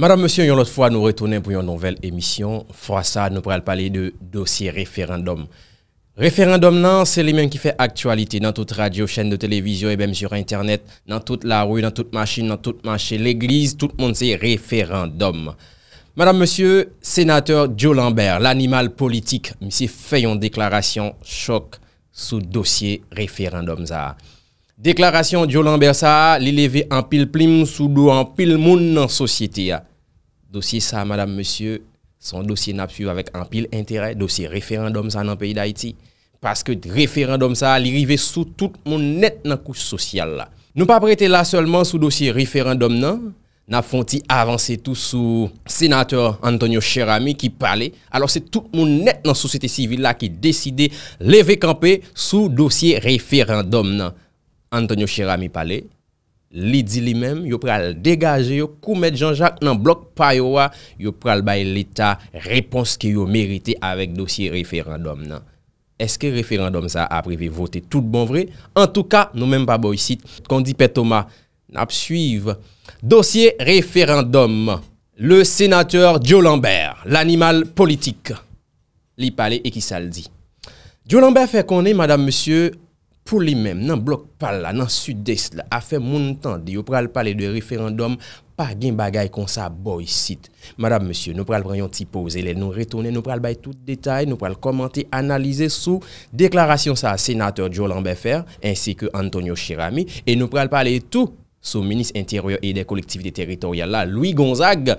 Madame monsieur, yon lot fwa nou retounen pou yon nouvel emisyon, fwa sa nou pral pale de dosye referendom. Referendom nan, se li men ki fe aktualite nan tout radio, chen de televizyon, e bem sur internet, nan tout la rouy, nan tout machin, nan tout machin, l'eglise, tout moun se referendom. Madame monsieur, senateur Joe Lambert, l'animal politik, mi se fe yon deklarasyon chok sou dosye referendom za a. Deklarasyon Diolan Bersaha li leve an pil plim sou do an pil moun nan sosyete ya. Dosye sa madame monsye, son dosye nap suiv avèk an pil interè, dosye referandom sa nan peyi da iti. Paske referandom sa li rive sou tout moun net nan kous sosyal la. Nou pa prete la seulement sou dosye referandom nan, nap fonti avanse tout sou senateur Antonio Cherami ki pale. Alors se tout moun net nan sosyete sivil la ki deside leve kampè sou dosye referandom nan. Antonio Chirami pale, li di li mem, yo pral degaje, yo koumet Jean-Jacques nan blok payo wa, yo pral baye l'Etat, repons ki yo merite avèk dosye referandom nan. Eske referandom sa apreve vote tout bon vre? En tou ka, nou menm pa bo yisit, kondi petoma, nap suive. Dosye referandom, le senateur Dio Lambert, l'animal politik. Li pale ekisal di. Dio Lambert fè konè, madame, monsieur, Pou li men, nan blok pal la, nan sud-est la, afe moun tan di yo pral pale de referandom pa gen bagay kon sa boy sit. Madame, monsieur, nou pral pranyon ti pose, lè nou retoune, nou pral bay tout detay, nou pral komante analize sou deklarasyon sa senateur Jolant Beffer, ensi ke Antonio Shirami, e nou pral pale tou sou menis interior e de kolektivite teritorial la Louis Gonzague,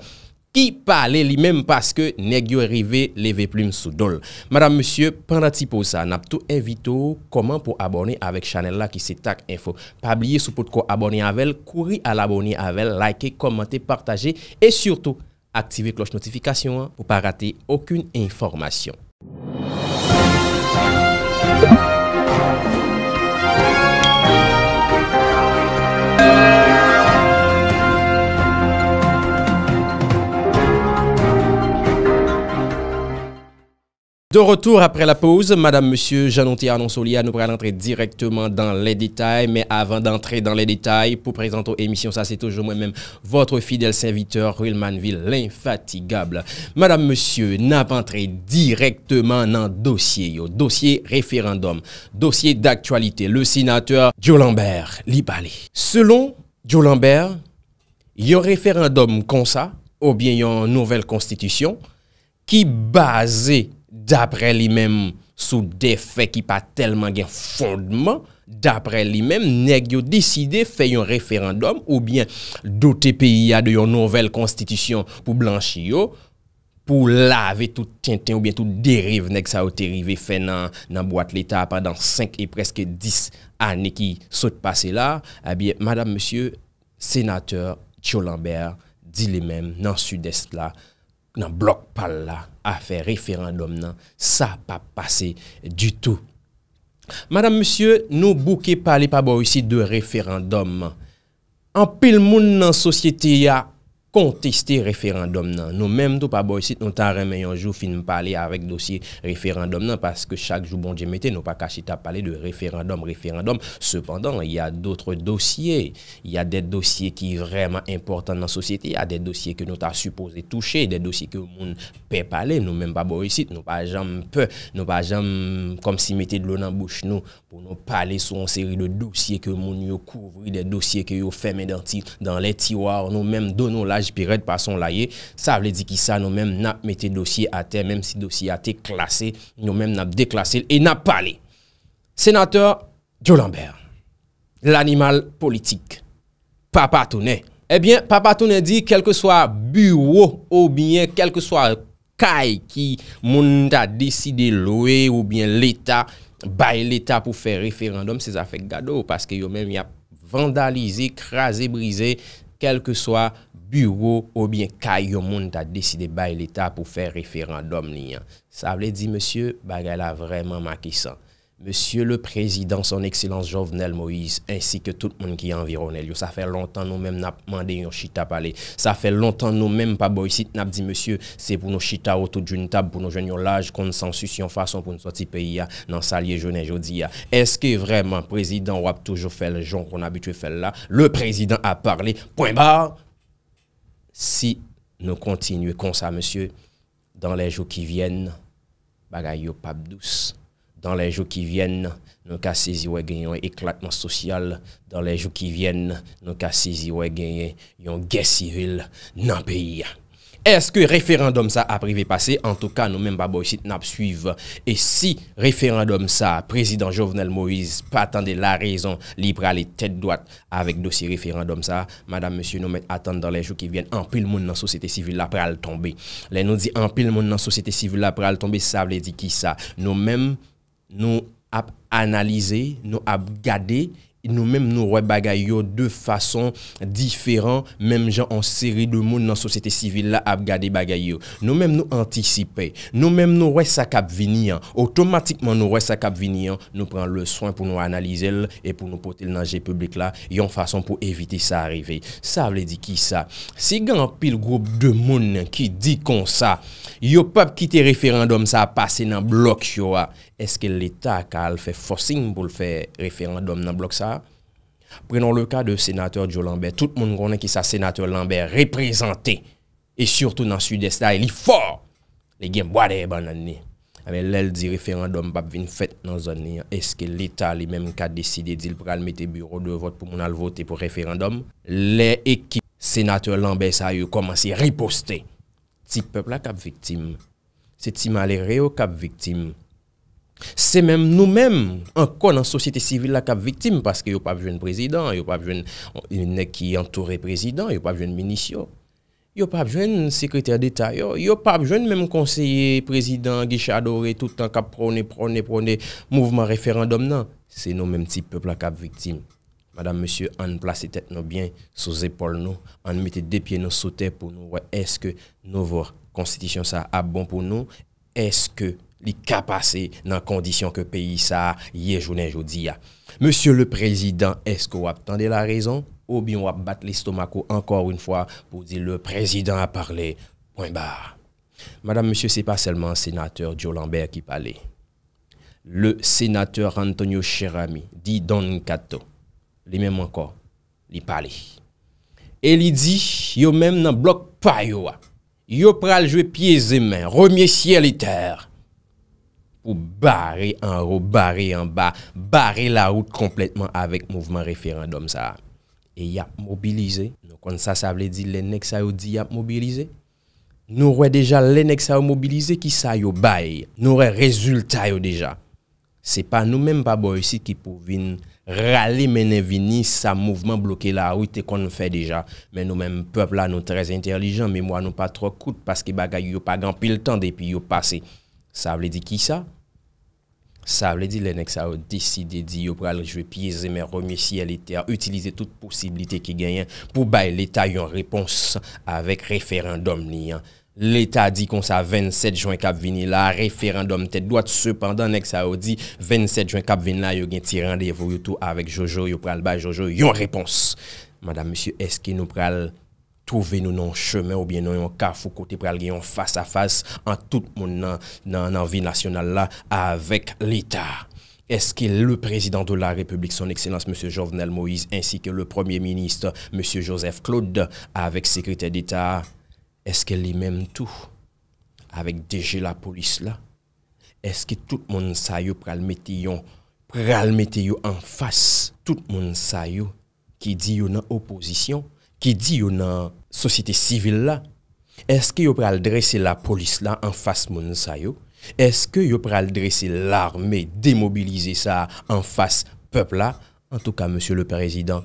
Ki pale li menm paske negyo e rive leve plume sou dole. Madame, Monsieur, pandan ti pou sa, nap tou evito, koman pou abone avèk chanel la ki se tak info. Pabliye sou pot ko abone avèl, kouri al abone avèl, like, komante, partaje, et surtout, aktive kloche notifikasyon an pou pa rate akoun informasyon. De retour après la pause, Madame, Monsieur, jean Arnon-Solia nous pourrons entrer directement dans les détails. Mais avant d'entrer dans les détails, pour présenter l'émission, ça c'est toujours moi-même, votre fidèle serviteur, Ruilmanville, l'infatigable. Madame, Monsieur, n'a pas entré directement dans le dossier, le dossier référendum, dossier d'actualité. Le sénateur Joe Lambert, Libali. Selon Joe Lambert, il y a un référendum comme ça, ou bien il y a une nouvelle constitution, qui basée d'apre li menm sou defè ki pa telman gen fondman, d'apre li menm neg yo deside fe yon referandom ou bien dote peyi ya de yon nouvel konstitisyon pou blanchi yo, pou lave tout tinten ou bien tout derive neg sa ou terive fe nan boite l'Etat apan dan 5 e preske 10 ane ki sot pase la, a eh biye madame monsye senateur Tcholambert di li menm nan sud-est la, nan blok pal la a fe referandom nan, sa pa pase du tout. Madame, monsieur, nou bouke pali pa bo usi de referandom, an pil moun nan sosyete ya, konteste referandom nan. Nou menm tou pa boyisit nou tan remen yonjou fin pali avèk dosye referandom nan paske chak jou bon jemete nou pa kache ta pali de referandom, referandom. Sependan, y a doutre dosye. Y a det dosye ki vreman important nan sosyete. Y a det dosye ke nou ta supose touche. Y a det dosye ke moun pe pali. Nou menm pa boyisit nou pa janm pe, nou pa janm kom si mette dlo nan bouch nou pou nou pali sou anseri de dosye ke moun yo kouvri, de dosye ke yo feme dantil dan letiwar. Nou menm donon la jpiret pa son laye, sa vle di ki sa nou menm nap mette dosye ate, menm si dosye ate klasé, nou menm nap deklasé, e nap pale. Senateur Jolambert, l'animal politik, papatounen. Ebyen, eh papatounen di, kelke swa buwo, oubyen, kelke swa kay ki moun ta deside loue, oubyen l'Etat baye l'Etat pou fe referandom se zafek gado, paske yo menm yap vandalize, krasé, brise, kelke swa pi ou ou bien kaya yon moun ta deside bay l'Etat pou fè referan dom ni yon. Sa vle di, monsye, bagay la vreman makisa. Monsye, le prezidant, son eksilans jovnel Moïse, ansi ke tout moun ki yon environel, yo sa fè lontan nou mèm nap mande yon chita pale, sa fè lontan nou mèm pa boy sit nap di, monsye, se pou nou chita ou tout joun tab pou nou joun yon laj kon sensu si yon fason pou nou soti peyi ya nan salye jounen jodi ya. Eske vreman prezidant wap toujou fèl jon kon abitwe fèl la, le prezidant ap parle, poin ba! si nous continuons comme ça, monsieur, dans les jours qui viennent, bagaille pas douce. Dans les jours qui viennent, nous avons gagner un éclatement social. Dans les jours qui viennent, nous avons gagner une guerre civile dans le pays. Eske referandom sa aprive pase? En tou ka nou men baboy sit nap suive. E si referandom sa, Prezident Jovenel Moïse patande la rezon, lipre ale tete doat, avek dosi referandom sa, madame monsieur nou men atande dan le jou ki vyen, anpil moun nan sosete sivil la pre al tombe. Le nou di anpil moun nan sosete sivil la pre al tombe, sa ble di ki sa. Nou men nou ap analize, nou ap gade, Nou mèm nou wè bagay yo de fason diferan, mèm jan anseri de moun nan sosyete sivil la ap gade bagay yo. Nou mèm nou antisipe, nou mèm nou wè sakap vini an, otomatikman nou wè sakap vini an, nou pran le swan pou nou analize lè, e pou nou pote l nan jè publik la, yon fason pou evite sa arrive. Sa vle di ki sa, se gen an pil groub de moun ki di kon sa, yo pab kite referandom sa ap pase nan blok yo a, Eske l'Etat ka al fè fòsing pou l'fè referandom nan blok sa? Prenon lè ka de senatèr Joe Lambert, tout moun konnen ki sa senatèr Lambert reprezentè e surtout nan sud-est la, e li fòr le gen boade e ban nan ni. Ame lè l di referandom pap vin fèt nan zon ni, eske l'Etat lè mèm ka desidè di l pral metè bureau de vot pou moun al votè pou referandom? Lè ekip senatèr Lambert sa yo komanse ripostè. Ti pèpla kap viktim, se ti malè re yo kap viktim, Se menm nou menm an kon an sosyete sivil la kap viktim paske yo pap jwen prezident, yo pap jwen nek ki entoure prezident, yo pap jwen minisyon, yo pap jwen sekreter detay, yo pap jwen menm konseye prezident, gichadori, toutan kap prone, prone, prone, mouvment referandom nan. Se nou menm ti pepl la kap viktim. Madame, monsieur, an plase tet nou bien sou zepol nou, an mete depye nou sote pou nou. Est-ce que nou vore konstitisyon sa ap bon pou nou? Est-ce que... li kapase nan kondisyon ke peyi sa ye jounen joudiya. Monsye le prezident, esko wap tande la rezon, ou bi wap bat listomako ankor un fwa pou di le prezident a parle, mwen ba. Madame monsye, se pa selman senateur Joe Lambert ki pale. Le senateur Antonio Cherami, di Don Cato, li men mwen kon, li pale. E li di, yo men nan blok payo wa. Yo pral jwe pieze men, remye sier li terre. pou barre an rou, barre an ba, barre la out kompletman avèk mouvman referandom sa. E yap mobilize, nou kon sa sa vle di lènek sa yo di yap mobilize, nou wè deja lènek sa yo mobilize ki sa yo baye, nou wè rezulta yo deja. Se pa nou menm pa Borissi ki pou vin rale menen vini sa mouvman bloke la out e kon fè deja, men nou menm pep la nou trez interlijan, mè mwa nou pa tro kout paske bagay yo pa gampil tan depi yo pase yon. Sa vle di ki sa? Sa vle di le nek sa ou deside di yo pral jwe pyeze men remesye alite a utilize tout posibilite ki genyen pou baye l'Etat yon repons avek referendom ni. L'Etat di kon sa 27 jwen kap vini la referendom tet doat sepandan nek sa ou di 27 jwen kap vini la yo gen ti rendevou yotou avek Jojo yon pral baye Jojo yon repons. Madame, Monsieur, eske nou pral? Pouve nou nou cheme ou bien nou yon kaf ou kote pral geyon fasa-fasa an tout moun nan anvi nasyonal la avek l'Etat. Eske le prezident de la Republik, son eksenans M. Jovenel Moïse, ansi ke le premier ministre M. Joseph Claude, avek sekretè d'Etat, eske li menm tou? Avek deje la polis la? Eske tout moun sa yo pral meti yon, pral meti yon an fasa? Tout moun sa yo ki di yon nan oposisyon? qui dit dans la société civile là, est-ce que vous pral dresser la police là en face de ça Est-ce que vous pral dresser l'armée, démobiliser ça en face peuple là En tout cas, monsieur le président,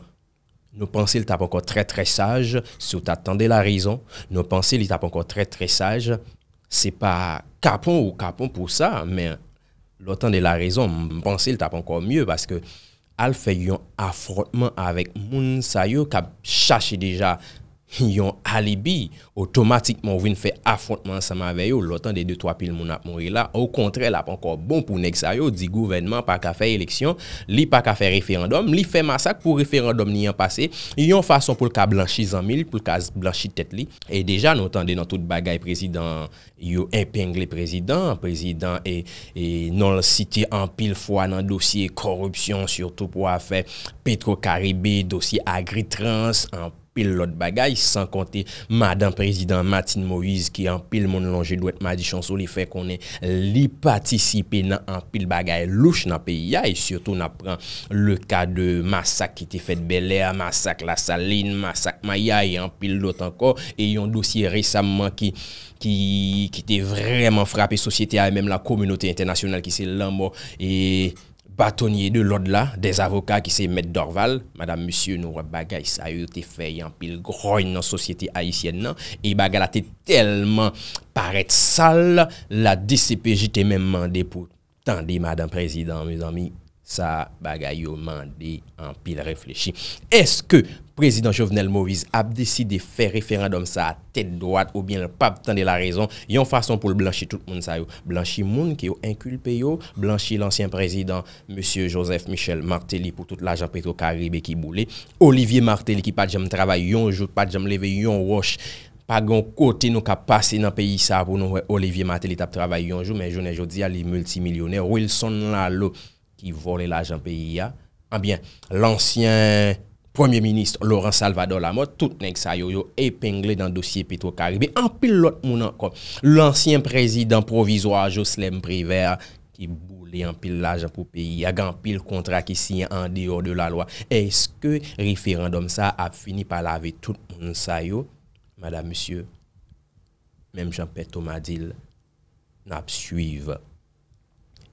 nous pensons qu'il est encore très très sage, si vous attendez la raison, nous pensons qu'il est encore très très sage, c'est pas capon ou capon pour ça, mais l'autant de la raison, nous pensons qu'il est encore mieux parce que al fè yon afrotman avèk moun sa yon ka chashi deja yon alibi, otomatikman ou vin fe affontman sa ma veyo, lotan de 2-3 pil moun ap moun ila, ou kontrel ap ankon bon pou nek sa yo, di gouvenman pa ka fe eleksyon, li pa ka fe referandom, li fe masak pou referandom ni an pase, yon fason pou lka blanchi zanmil, pou lka blanchi tet li, e deja notan de nan tout bagay prezidant, yo empeng le prezidant, prezidant e non le site an pil fwa nan dosye korupsyon, surtout pou a fe Petro-Karibi, dosye agri-trans, an Pil lot bagay, san konte madan prezident Martine Moïse ki an pil mon lonje doit ma di chanso li fe konen li patisipe nan an pil bagay louch nan pi yay. Siyoto nan pran le ka de masak ki te fet beler, masak la saline, masak mayay, an pil lot anko. E yon dosye resamman ki te vreman frape sosyete a menm la kominote internasyonal ki se lanbo e... patonye de lod la, des avokat ki se met dorval, madame monsie nouwe bagay sa yote fey anpil groy nan sosyete aisyen nan, e bagalate telman paret sal, la DCPJ te men mande pou tendi madame prezident, mes ami, sa bagay yo mande anpil reflechi. Eske, Prezident Jovenel Moïse ap deside fè referandom sa a tèt doat ou bien l'pap tènde la rezon. Yon fason pou l'blanchi tout moun sa yo. Blanchi moun ki yo inkulpe yo. Blanchi l'ansyen prezident M. Joseph Michel Martelly pou tout l'ajan petro-karibe ki boule. Olivier Martelly ki pa djem travay yon jou, pa djem leve yon wosh. Pa gon kote nou ka pase nan peyi sa pou nou wè Olivier Martelly tap travay yon jou. Men jounen jodi a li multimilyoner Wilson Lalo ki vole l'ajan peyi ya. An ah bien, l'ansyen... Premier Ministre Laurent Salvador Lamotte, tout nèk sa yo yo epengle dan dosye Petro-Karibé, anpil lot moun ankom. L'ansyen prezident provizwa Joslem Priver, ki boule anpil laja pou peyi, ag anpil kontrak ki siye an diyo de la loi. Eske referandom sa ap fini pa lave tout moun sa yo? Madame, Monsieur, mèm Jean-Petre Tomadil, n'ap suive.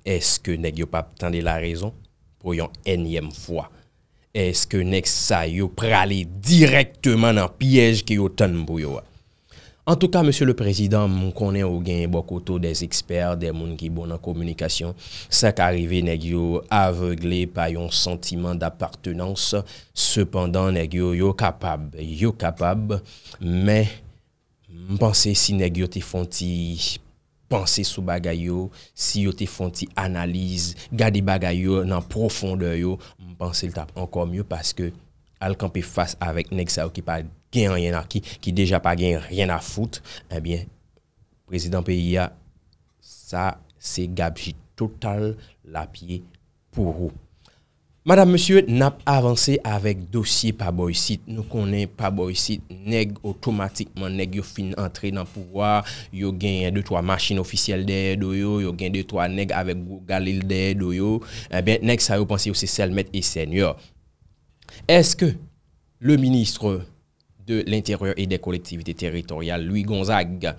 Eske nèk yo pa ptande la rezon pou yon enyem fwa? Eske nek sa yo prale direktman nan piyej ki yo tanm pou yo a? En touta, monsye le prezident, moun konen ou genye bokoto des ekspert, des moun ki bon nan komunikasyon, sa ka rive neg yo avegle pa yon sentiman d'apartenans, sepandan neg yo yo kapab, yo kapab, men mpense si neg yo te fonti... Pense sou bagay yo, si yo te fonti analize, gade bagay yo nan profonde yo, mpense l tap ankor myo. Pase ke alkan pe fase avek neg sa yo ki pa gen ryen a ki, ki deja pa gen ryen a fout, ebyen, eh prezident pe iya, sa se gabji total la piye pou rou. Madame, Monsieur, nap avanse avèk dosye pa boy sit, nou konen pa boy sit, neg otomatikman, neg yo fin entre nan pouwa, yo genye 2-3 machine ofisyel de doyo, yo genye 2-3 neg avèk galil de doyo, ebyen, neg sa yo panse yo eh se selmet e senyo. Eske, le ministre de l'interieur et de kolektivite teritorial, Louis Gonzague,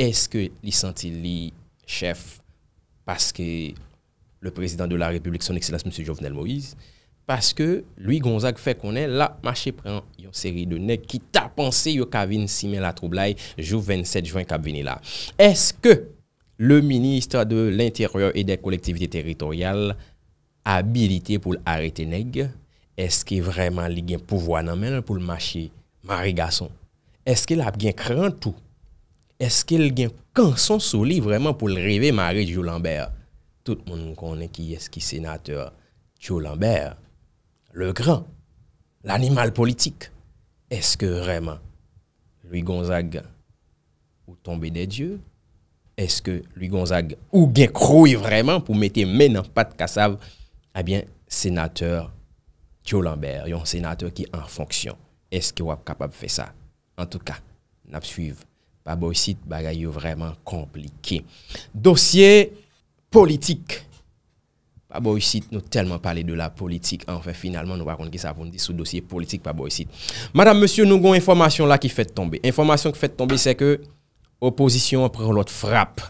eske li santi li chef, paske... le prezident de la republik son ekselas msjou Jovenel Moïse paske lui gonzak fe konen la mache prehan yon seri de neg ki ta panse yo kavin simen la troublai jou 27 jvn kab vini la eske le ministra de l'interior e de kolektivite teritorial abilite pou l'arete neg eske vreman li gen pouvoan anmen pou l'mache Marie Gasson eske la gen krentou eske li gen konson soli pou lreve Marie Joulambert tout le monde connaît qui est qui sénateur Joe Lambert, le grand, l'animal politique. Est-ce que vraiment Louis Gonzague ou tombé des dieux Est-ce que Louis Gonzague ou bien crouille vraiment pour mettre main dans pas de cassave Eh bien, sénateur Joe Lambert, un sénateur qui est en fonction. Est-ce qu'il est capable de faire ça En tout cas, n'a suivre. Pas bon site, vraiment compliqué. Dossier politik. Pa bo yisit nou telman pale de la politik. Anfen, finalman nou bakon ki sa apon di sou dosye politik pa bo yisit. Madame, monsie nou gon informasyon la ki fet tombe. Informasyon ki fet tombe se ke oposisyon pran lout frap.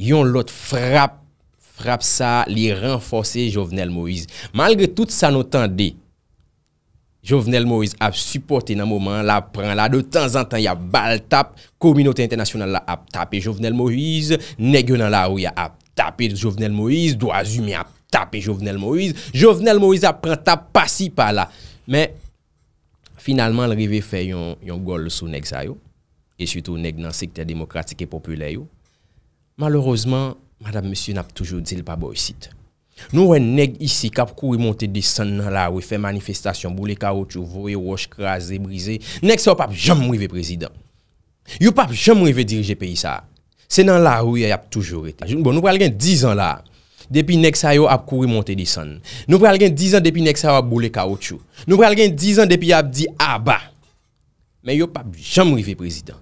Yon lout frap, frap sa li renfose Jovenel Moïse. Malge tout sa nou tan de Jovenel Moïse ap supporte nan mouman la pran la de tan zan tan ya bal tap kominote internasyon nan la ap tape. Jovenel Moïse negyo nan la ou ya ap tapè Jovenel Moïse, do a zumi ap tapè Jovenel Moïse, Jovenel Moïse ap prata pasi pa la. Me, finalman le revè fè yon gol sou neg sa yo, e sütou neg nan sekte demokratik e popüler yo. Malorosman, madame monsieur nap toujou di l pa bo yusit. Nou wè neg isi kap kou yi monte di san nan la, wè fè manifestasyon bou le kaout yo, vò yi wòj krasè, brise, neg se wè pap jom revè prezident. Yo pap jom revè dirje peyi sa a. Se nan la rouye ap toujou rete. Bon, nou pral gen 10 an la, depi nek sa yo ap kouri monte di san. Nou pral gen 10 an depi nek sa yo ap bole kaoutchou. Nou pral gen 10 an depi ap di aba. Ah, Men yo pap jam rive prezident.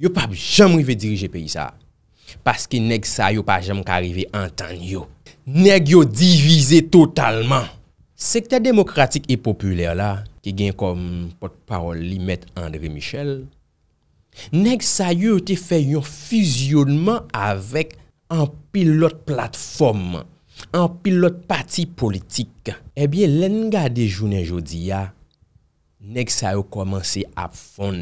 Yo pap jam rive dirije peyisa. Paske nek sa yo pa jam karive an tan yo. Neg yo divize totalman. Sekte demokratik e popüler la, ki gen kom pot parol li met Andre Michel... Neg Sayo ou te fe yon fusionman avèk an pilot platform, an pilot pati politik. Ebyen, len nga de jounen jodi ya, Neg Sayo komanse ap fon,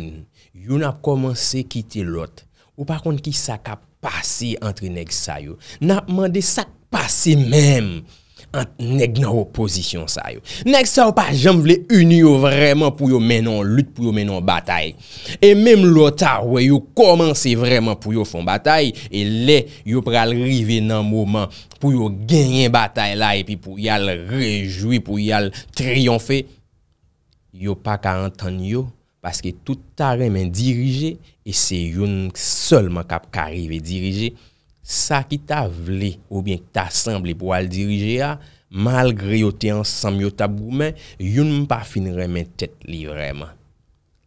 yon ap komanse kite lot, ou pakon ki sak ap pase antre Neg Sayo, nan ap mande sak pase menm. Nèk nan ou posisyon sa yo. Nèk sa ou pa jom vle uni yo vreman pou yo menon lout pou yo menon batay. E mèm louta wè yo komanse vreman pou yo fon batay. E lè yo pral rive nan mouman pou yo genyen batay la. E pi pou yo al rejoui pou yo al triyonfe. Yo pa ka antan yo. Paske touta remen dirije. E se yon solman kap karive dirije. Sa ki ta vle ou bien ki ta assemble pou al dirije a, malgre yo te ansam yo taboumen, yon mpa fin remen tet li vreman.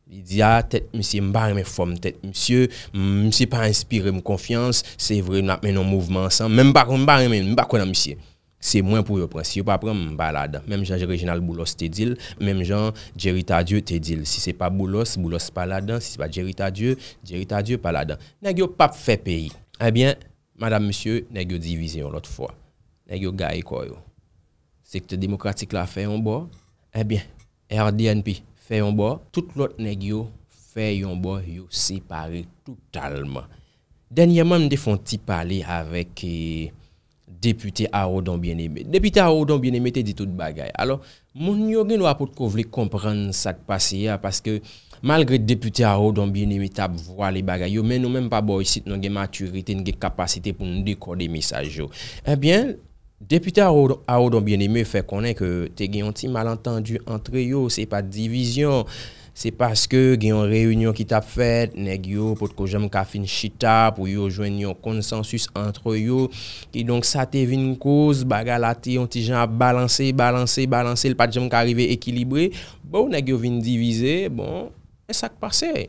Di a, ah, tet msye mba remen fom, tet msye msi pa inspire m konfians, se vremen ap menon mouvman san, men mpa kon mba remen, men mpa konan msye. Se mwen pou yo prensi, yo pa premen mba ladan. Mem jan jerejinal boulos te dil, mem jan djerita dyo te dil. Si se pa boulos, boulos pa ladan. Si se pa djerita dyo, djerita dyo pa ladan. Nan yo pap fe peyi, a eh bien, Madame, monsieur, nèg yo division l'autre fois. Nèg yo gagné quoi yo. Secteur démocratique là fait un bord. Eh bien, RDNP fait un bord. Tout l'autre nèg yo fait un bord, yo séparé totalement. Dernièrement, me font petit parler avec eh, député Arodon bien-aimé. Député Arodon bien-aimé te dit tout bagaille. Alors, Moun yo gen nou apot kon vle kompren sa k pasi ya, paske malgre depute a ou don bien eme tab vwa li bagay yo, men nou men pa boy sit nou gen maturite, nou gen kapasite pou nou dekode misaj yo. Ebyen, eh depute a ou don bien eme fe konen ke te gen yon ti malentendu entre yo, se pa divizyon, Se paske gen yon reyunyon ki tap fet, nek yo pot ko jom ka fin chita pou yo jwen yon konsensus antre yo, ki donk sa te vin kouz baga la te yon ti jan balanse, balanse, balanse, l pati jom ka rive ekilibre, bou nek yo vin divize, bon, esak pase.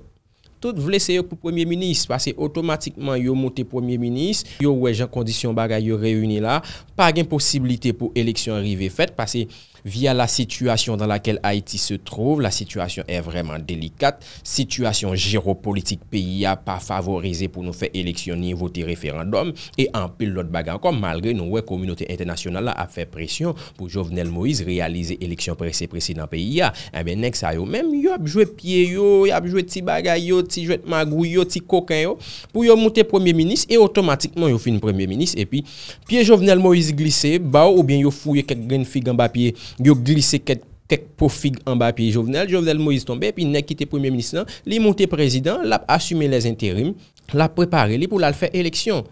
Tout vlese yo pou premier ministre, pase otomatikman yo mote premier ministre, yo wè jan kondisyon baga yo reyouni la, pa gen posibilite pou eleksyon rive fet, pase... Via la sitwasyon dan lakel Haiti se trove, la sitwasyon e vreman delikat, sitwasyon jero politik P.I.A. pa favorize pou nou fey eleksyon ni voti referandom e anpil lot bagan kom malge nou wey kominote internasyonal la ap fey presyon pou Jovenel Moïse realize eleksyon presi presi dan P.I.A. E eh ben nèk sa yo mèm yo ap jwè piye yo, yo ap jwè ti bagay yo, ti jwè magou yo, ti kokè yo pou yo moutè premier minis e otomatikman yo fin premier minis e pi piye Jovenel Moïse glise, ba ou bien yo fouye kek gen fi gamba piye Il a glissé quelques profits en bas puis Jovenel Jovenel Moïse tombé puis n'a quitté premier ministre il est monté président l'a assumé les intérims l'a préparé pour faire élection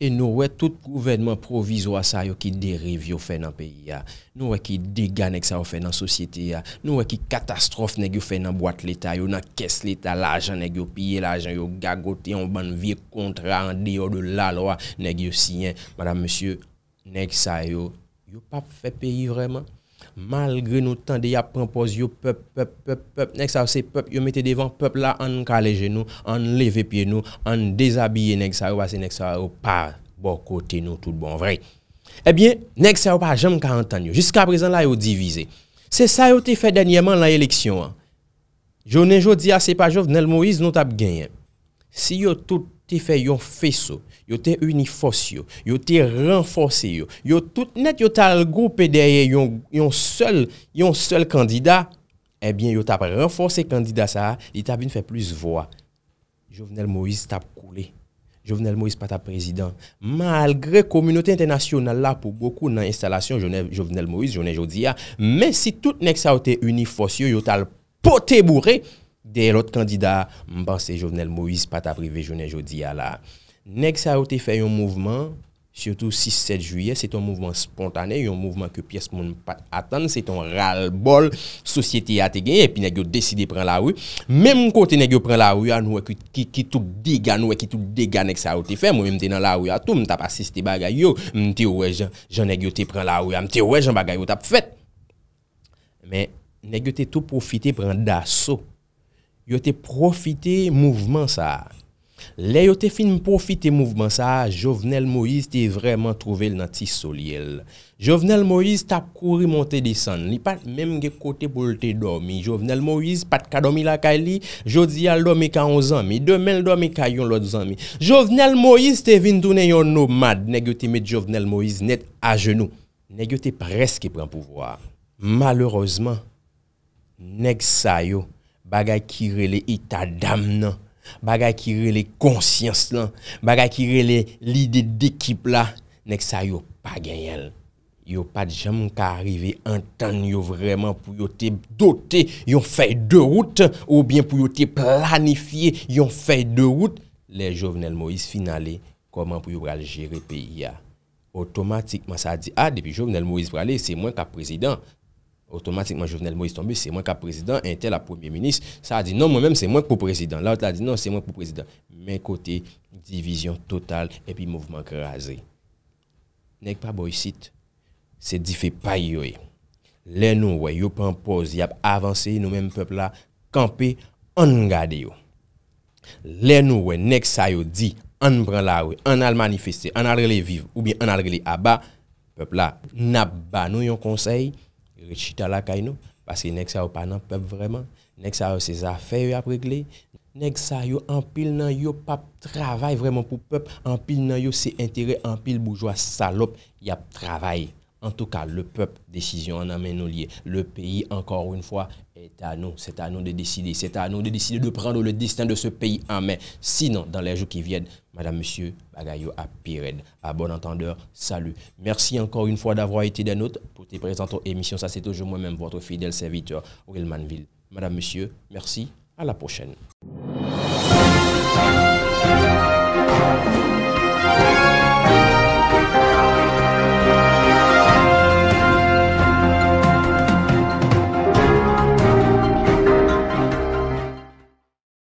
et nous tout gouvernement provisoire ça qui dérive yo fait dans pays ya. nous voyons qui dégâts ça fait dans société ya. nous voyons qui catastrophe nèg fait dans boîte l'état yo dans caisse l'état l'argent nèg yo piller l'argent yo gagoté en bande vieux contrat en dehors de la loi nèg yo signé madame monsieur nèg ça yo yo pas fait pays vraiment Malgre nou tan de ya Propos yo pep pep pep pep Nek sa ou se pep yo mette devan pep la An kalege nou, an leve pie nou An dezabye nek sa ou ase nek sa ou Par bo kote nou tout bon vre Ebyen, nek sa ou pa jom Ka an tan yo, jiska prezen la yo divize Se sa yo te fe denyeman la eleksyon Jounen jo di ase pa jov Nel Moïse nou tab genyen Si yo tout ki fe yon feso, yote unifos yo, yote renfose yo, yote tout net yote al gope derye yon sel kandida, ebyen eh yote ap renfose kandida sa, li tabi ne fe plis voa. Jovenel Moïse tap koule, Jovenel Moïse pa ta prezident, malgre kominote internasyon al la pou boku nan instalasyon, Jovenel Moïse, Jovenel Jodia, men si tout net sa ote unifos yo, yote al pote bourre, de l'ot kandida, mban se jovenel Moïse pat aprive jounen jodi ya la nek sa ou te fe yon mouvman choutou 6-7 juye, se ton mouvman spontane, yon mouvman ke piyes moun pat atan, se ton ral bol sosyete ya te gen, epi nek yo deside pren la ou, men mkote nek yo pren la ou ya, nou e ki tout diga nou e ki tout diga nek sa ou te fe mwen mte nan la ou ya tou, mta pa 6-7 bagay yo mte ou e jan, jan nek yo te pren la ou ya mte ou e jan bagay yo tap fet men nek yo te tou profite pren daso Yo te profite mouvman sa. Le yo te fin profite mouvman sa, Jovenel Moïse te vreman trouvel nan ti soliyel. Jovenel Moïse tap kouri monte disan. Li pat menm ge kote pou lte domi. Jovenel Moïse pat kadomi la ka li, jodi al domi ka onzan mi, demen l domi ka yon lot zan mi. Jovenel Moïse te vindounen yon nomad, neg yo te met Jovenel Moïse net a genou. Neg yo te preske pren pouvoar. Malheureseman, neg sa yo bagay kire le itadam nan, bagay kire le konsyans lan, bagay kire le lidi dekip la, nek sa yo pa genyel. Yo pa jam ka arrive entan yo vreman pou yo te dote, yo fey de route, ou bien pou yo te planifiye, yo fey de route, le Jovenel Moïse finalè, koman pou yo pral jere peyi ya. Otomatikman sa di, a, ah, depi Jovenel Moïse pralè, se mwen ka prezident. Otomatikman Jovenel Moïse tombe, se mwen ka prezident, ente la premier ministre, sa a di non mwen mèm se mwen pou prezident. La ou ta di non se mwen pou prezident. Mè kote, divizyon total epi mouvment krasi. Nèk pa boy sit, se di fe pay yoy. Lè nou wè, yopan poz yap avansi nou mèm pepl la, kampe, an ngade yoy. Lè nou wè, nèk sa yoy di, an bran la wè, an al manifeste, an al rele vive, ou bi an al rele aba, pepl la nab ba nou yon konsey yoy. Richie dans la caille, parce que ça pas dans peuple vraiment. ça ses affaires à régler. Nèg sa yo en pile nan yo pap travail vraiment pour peuple en pile nan yo c'est intérêt en pile bourgeois salope y a travail en tout cas, le peuple, décision en amène nous lier. Le pays, encore une fois, est à nous. C'est à nous de décider. C'est à nous de décider de prendre le destin de ce pays en main. Sinon, dans les jours qui viennent, Madame, Monsieur, Bagayo à pired. À bon entendeur, salut. Merci encore une fois d'avoir été des nôtres pour tes présentes émissions. Ça, c'est toujours moi-même, votre fidèle serviteur, Will Madame, Monsieur, merci. À la prochaine.